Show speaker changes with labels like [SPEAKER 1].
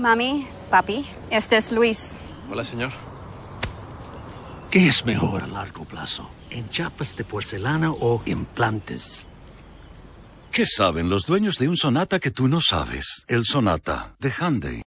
[SPEAKER 1] Mami, papi, este es Luis.
[SPEAKER 2] Hola, señor. ¿Qué es mejor a largo plazo? ¿En chapas de porcelana o implantes?
[SPEAKER 3] ¿Qué saben los dueños de un Sonata que tú no sabes? El Sonata de Hyundai.